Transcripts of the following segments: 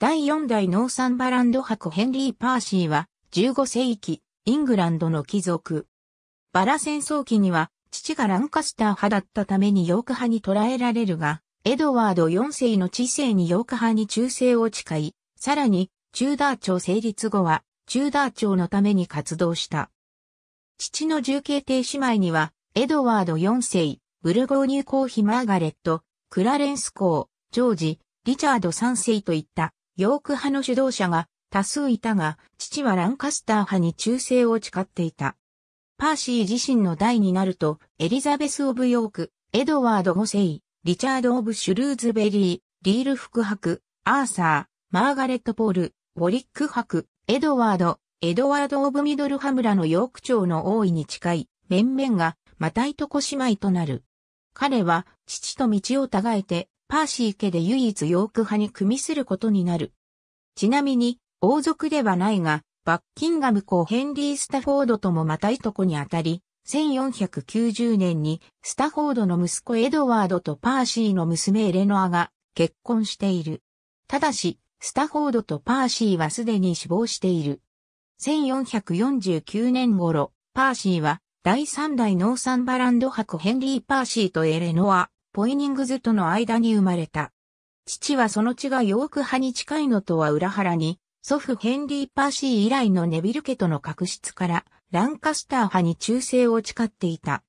第四代ノーサンバランド伯ヘンリー・パーシーは15世紀イングランドの貴族。バラ戦争期には父がランカスター派だったためにヨーク派に捕らえられるが、エドワード4世の知性にヨーク派に忠誠を誓い、さらにチューダー朝成立後はチューダー朝のために活動した。父の重慶帝姉妹にはエドワード4世、ブルゴーニュ公妃マーガレット、クラレンス公、ジョージ、リチャード3世といったヨーク派の主導者が多数いたが、父はランカスター派に忠誠を誓っていた。パーシー自身の代になると、エリザベス・オブ・ヨーク、エドワード・5世、リチャード・オブ・シュルーズベリー、リール・ハ伯、アーサー、マーガレット・ポール、ウォリック伯、エドワード、エドワード・オブ・ミドルハムラのヨーク町の王位に近い、面々が、またいとこ姉妹となる。彼は、父と道を違えて、パーシー家で唯一ヨーク派に組みすることになる。ちなみに、王族ではないが、バッキンガム公ヘンリー・スタフォードともまたいとこにあたり、1490年にスタフォードの息子エドワードとパーシーの娘エレノアが結婚している。ただし、スタフォードとパーシーはすでに死亡している。1449年頃、パーシーは第3代ノーサンバランド博ヘンリー・パーシーとエレノア、ポイニングズとの間に生まれた。父はその血がヨーク派に近いのとは裏腹に、祖父ヘンリー・パーシー以来のネビル家との確執から、ランカスター派に忠誠を誓っていた。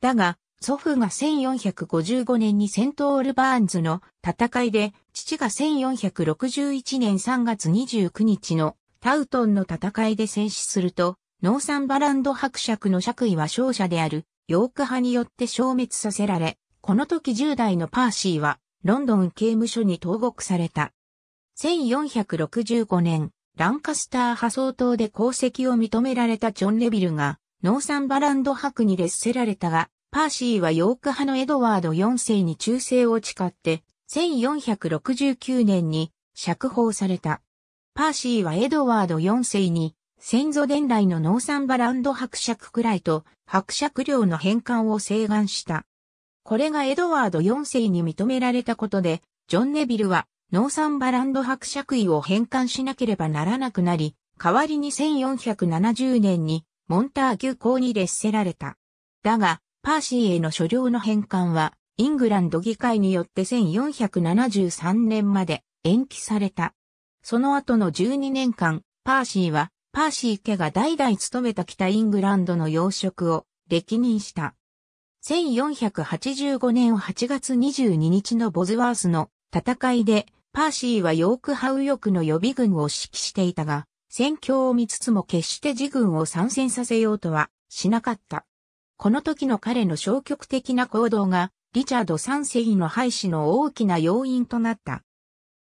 だが、祖父が1455年にセントオールバーンズの戦いで、父が1461年3月29日のタウトンの戦いで戦死すると、ノーサンバランド伯爵の爵位は勝者であるヨーク派によって消滅させられ、この時10代のパーシーはロンドン刑務所に投獄された。1465年、ランカスター派総統で功績を認められたジョン・レビルが、ノーサンバランド博に劣せられたが、パーシーはヨーク派のエドワード4世に忠誠を誓って、1469年に釈放された。パーシーはエドワード4世に、先祖伝来のノーサンバランド伯爵くらいと伯爵領の返還を請願した。これがエドワード4世に認められたことで、ジョン・ネビルはノーサンバランド伯爵位を返還しなければならなくなり、代わりに1470年にモンターギュ公に列せられた。だが、パーシーへの所領の返還は、イングランド議会によって1473年まで延期された。その後の12年間、パーシーは、パーシー家が代々務めた北イングランドの養殖を歴任した。1485年8月22日のボズワースの戦いで、パーシーはヨークハウヨクの予備軍を指揮していたが、戦況を見つつも決して自軍を参戦させようとはしなかった。この時の彼の消極的な行動が、リチャード3世の廃止の大きな要因となった。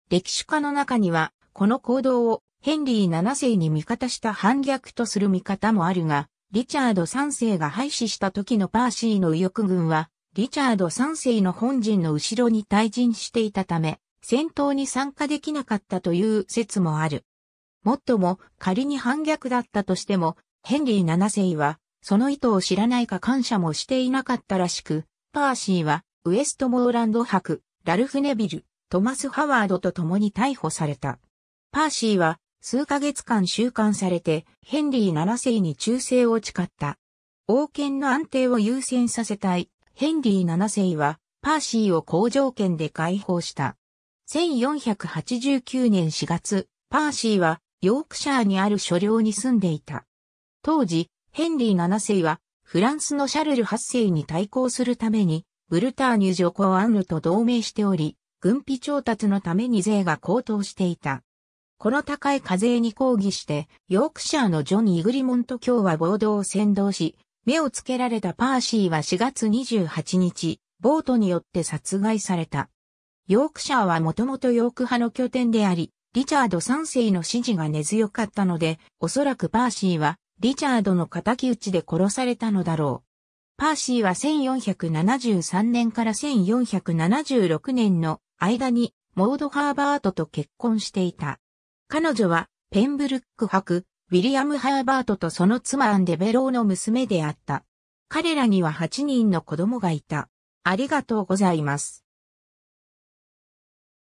歴史家の中には、この行動をヘンリー7世に味方した反逆とする見方もあるが、リチャード3世が廃止した時のパーシーの右翼軍は、リチャード3世の本陣の後ろに退陣していたため、戦闘に参加できなかったという説もある。もっとも、仮に反逆だったとしても、ヘンリー7世は、その意図を知らないか感謝もしていなかったらしく、パーシーは、ウエストモーランド博、ラルフ・ネビル、トマス・ハワードと共に逮捕された。パーシーは、数ヶ月間収監されて、ヘンリー7世に忠誠を誓った。王権の安定を優先させたい、ヘンリー7世は、パーシーを好条件で解放した。1489年4月、パーシーは、ヨークシャーにある所領に住んでいた。当時、ヘンリー7世は、フランスのシャルル8世に対抗するために、ブルターニュジョコ・アンルと同盟しており、軍費調達のために税が高騰していた。この高い課税に抗議して、ヨークシャーのジョニー・グリモント卿は暴動を先導し、目をつけられたパーシーは4月28日、ボートによって殺害された。ヨークシャーはもともとヨーク派の拠点であり、リチャード3世の支持が根強かったので、おそらくパーシーは、リチャードの敵討ちで殺されたのだろう。パーシーは1473年から1476年の間にモード・ハーバートと結婚していた。彼女は、ペンブルック博、ウィリアム・ハーバートとその妻アンデベローの娘であった。彼らには8人の子供がいた。ありがとうございます。